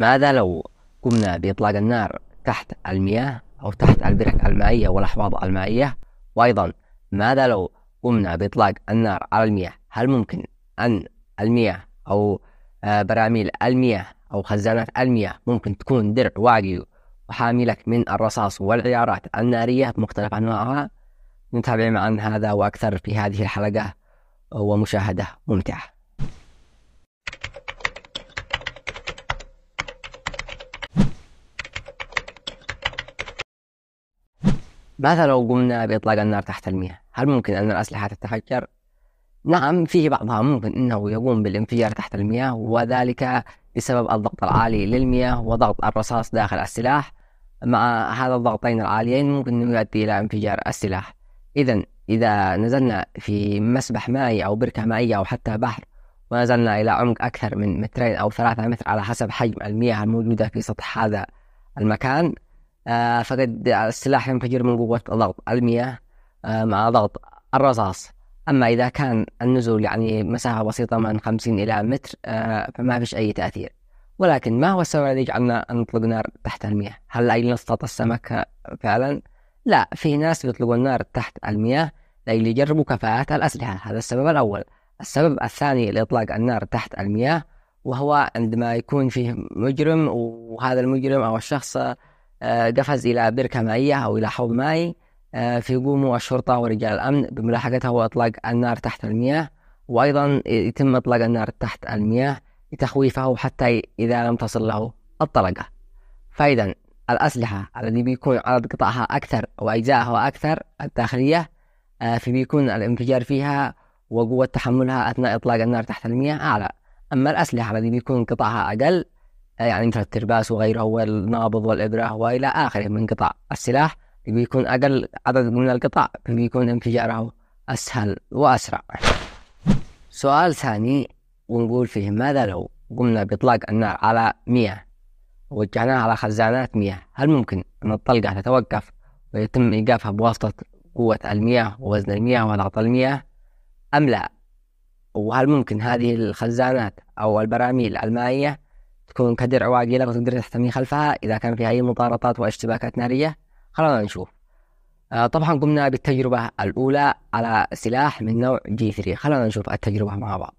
ماذا لو قمنا بإطلاق النار تحت المياه أو تحت البرك المائية والأحواض المائية وأيضا ماذا لو قمنا بإطلاق النار على المياه هل ممكن أن المياه أو آه، براميل المياه أو خزانات المياه ممكن تكون درع واقي وحاملك من الرصاص والعيارات النارية بمختلف أنواعها نتابع معا هذا وأكثر في هذه الحلقة ومشاهدة ممتعة ماذا لو قمنا بإطلاق النار تحت المياه؟ هل ممكن أن الأسلحة تتفجر؟ نعم فيه بعضها ممكن أنه يقوم بالانفجار تحت المياه وذلك بسبب الضغط العالي للمياه وضغط الرصاص داخل السلاح مع هذا الضغطين العاليين ممكن يؤدي إلى انفجار السلاح إذا إذا نزلنا في مسبح مائي أو بركة مائية أو حتى بحر ونزلنا إلى عمق أكثر من مترين أو ثلاثة متر على حسب حجم المياه الموجودة في سطح هذا المكان آه، فقد السلاح ينفجر من قوة ضغط المياه آه، مع ضغط الرصاص أما إذا كان النزول يعني مسافة بسيطة من 50 إلى متر آه، فما فيش أي تأثير ولكن ما هو السبب الذي يجعلنا نطلق نار تحت المياه؟ هل أي نصطاد السمك فعلا؟ لا في ناس بيطلقوا النار تحت المياه لأجل يجربوا كفاءة الأسلحة هذا السبب الأول السبب الثاني لإطلاق النار تحت المياه وهو عندما يكون فيه مجرم وهذا المجرم أو الشخص آه، قفز إلى بركة مائية أو إلى حوض مائي آه، في هجومه الشرطة ورجال الأمن بملاحقتها وإطلاق النار تحت المياه وأيضا يتم إطلاق النار تحت المياه لتخويفه حتى إذا لم تصل له الطلقة فإذا الأسلحة الذي بيكون عدد قطعها أكثر وأجزائها أكثر الداخلية آه، في بيكون الانفجار فيها وقوة تحملها أثناء إطلاق النار تحت المياه أعلى أما الأسلحة التي بيكون قطعها أقل يعني مثل الترباس وغيره والنابض والإبرة وإلى آخره من قطع السلاح بيكون أقل عدد من القطع بيكون انفجاره أسهل وأسرع سؤال ثاني ونقول فيه ماذا لو قمنا بإطلاق النار على مياه ووجهناها على خزانات مياه هل ممكن أن الطلقة تتوقف ويتم إيقافها بواسطة قوة المياه ووزن المياه وضغط المياه أم لا وهل ممكن هذه الخزانات أو البراميل المائية تكون كدرع وعقيلة وتقدر تحتمي خلفها إذا كان فيها أي مضاربات واشتباكات نارية خلونا نشوف آه طبعا قمنا بالتجربة الأولى على سلاح من نوع جي 3 خلونا نشوف التجربة مع بعض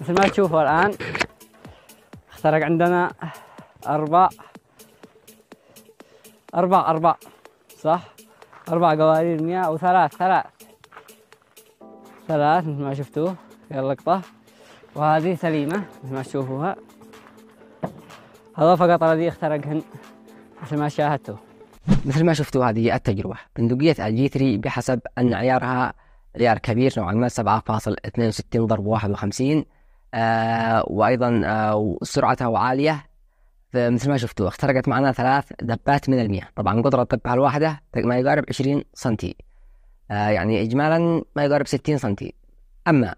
مثل ما تشوفوا الآن اخترق عندنا أربع أربع أربع صح أربع قوارير مياه وثلاث ثلاث ثلاث مثل ما شفتوا في اللقطة وهذه سليمة مثل ما تشوفوها هذا فقط الذي اخترقهن مثل ما شاهدتوا مثل ما شفتوا هذه التجربة بندقية الجي 3 بحسب أن عيارها عيار كبير نوعا ما 7.62 ضرب 51 آه، وايضا آه، سرعتها عاليه مثل ما شفتوا اخترقت معنا ثلاث دبات من المياه طبعا قدرة الدبة الواحدة ما يقارب 20 سنتي آه، يعني إجمالا ما يقارب 60 سنتي أما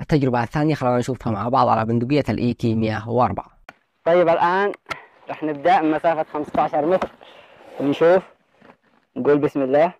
التجربة الثانية خلونا نشوفها مع بعض على بندقية الإي تي 104 طيب الآن راح نبدأ من مسافة 15 متر ونشوف نقول بسم الله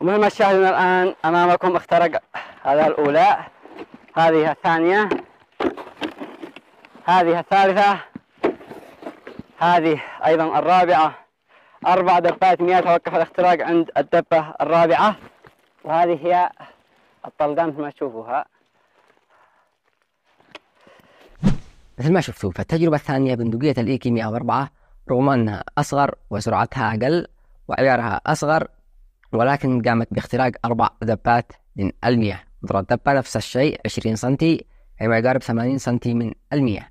ومهما شاهدنا الآن أمامكم اخترق هذا الأولى هذه الثانية هذه الثالثة هذه أيضا الرابعة أربع دبات مياه توقف الاختراق عند الدبة الرابعة وهذه هي الطلقان مثل ما تشوفوها مثل ما شفتوا فالتجربة الثانية بندقية الإيكي 104 رغم أنها أصغر وسرعتها أقل وعيارها أصغر ولكن قامت باختراق أربع دبات من المياه مطر الدبة نفس الشيء 20 سنتي أي ما يقارب 80 سنتي من المياه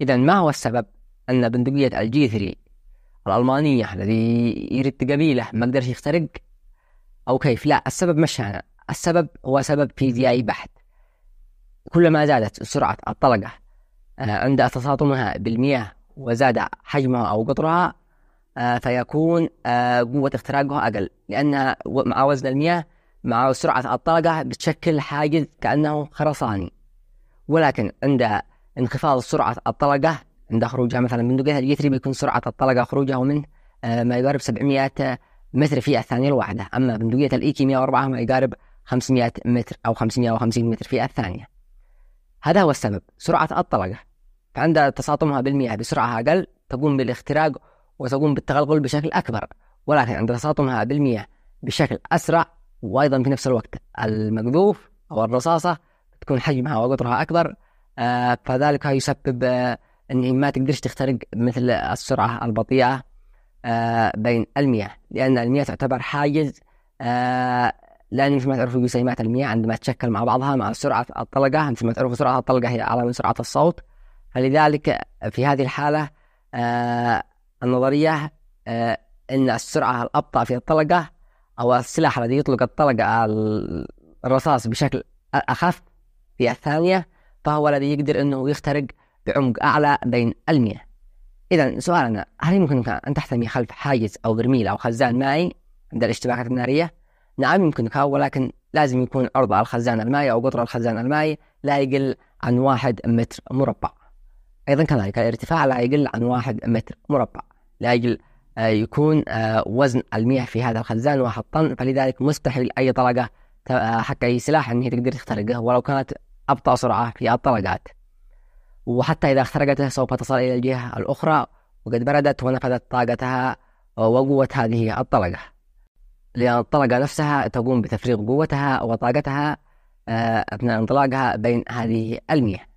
إذا ما هو السبب أن بندقية الجي 3 الألمانية الذي يرد قبيله ما قدرش يخترق أو كيف لا السبب مش أنا السبب هو سبب فيزيائي بحت كلما زادت سرعة الطلقة آه، عند تساطمها بالمياه وزاد حجمها أو قطرها آه، فيكون آه، قوة اختراقها أقل لأن مع وزن المياه مع سرعة الطلقة بتشكل حاجز كأنه خرساني ولكن عند انخفاض سرعة الطلقة عند خروجها مثلا من دقيقة الجثري بيكون سرعة الطلقة خروجه منه آه، ما يقارب 700 متر في الثانية الواحدة أما بندقية الإيكي 104 ما يقارب 500 متر أو 550 متر في الثانية هذا هو السبب سرعة الطلقة فعند تساطمها بالمياه بسرعة أقل تقوم بالاختراق وتقوم بالتغلغل بشكل أكبر ولكن عند تساطمها بالمياه بشكل أسرع وأيضا في نفس الوقت المقذوف أو الرصاصة تكون حجمها وقطرها أكبر آه، فذلك يسبب آه، أنه ما تقدرش تخترق مثل السرعة البطيئة آه، بين المياه لأن المياه تعتبر حاجز لأن مثل ما تعرفوا جسيمات المياه عندما تتشكل مع بعضها مع سرعة الطلقة مثل ما تعرفوا سرعة الطلقة هي أعلى من سرعة الصوت فلذلك في هذه الحالة آه، النظرية آه، أن السرعة الأبطأ في الطلقة أو السلاح الذي يطلق الطلقة الرصاص بشكل أخف في الثانية فهو الذي يقدر أنه يخترق بعمق أعلى بين المية إذا سؤالنا هل يمكنك أن تحتمي خلف حاجز أو برميل أو خزان مائي عند الاشتباكات النارية؟ نعم يمكنك ولكن لازم يكون عرض الخزان المائي أو قطر الخزان المائي لا يقل عن واحد متر مربع أيضا كذلك الارتفاع لا يقل عن واحد متر مربع لأجل آه، يكون آه، وزن المياه في هذا الخزان واحد طن فلذلك مستحيل أي طلقة آه، حتى أي سلاح أن هي تقدر تخترقه ولو كانت أبطأ سرعة في الطلقات وحتى إذا اخترقته سوف تصل إلى الجهة الأخرى وقد بردت ونفذت طاقتها وقوة هذه الطلقة لأن الطلقة نفسها تقوم بتفريغ قوتها وطاقتها أثناء انطلاقها بين هذه المياه